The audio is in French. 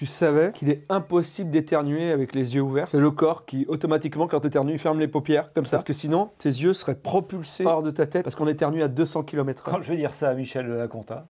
tu savais qu'il est impossible d'éternuer avec les yeux ouverts. C'est le corps qui, automatiquement, quand t'éternues, ferme les paupières, comme ça. Ah. Parce que sinon, tes yeux seraient propulsés hors de ta tête parce qu'on éternue à 200 km/h. Quand je vais dire ça à Michel Laconta,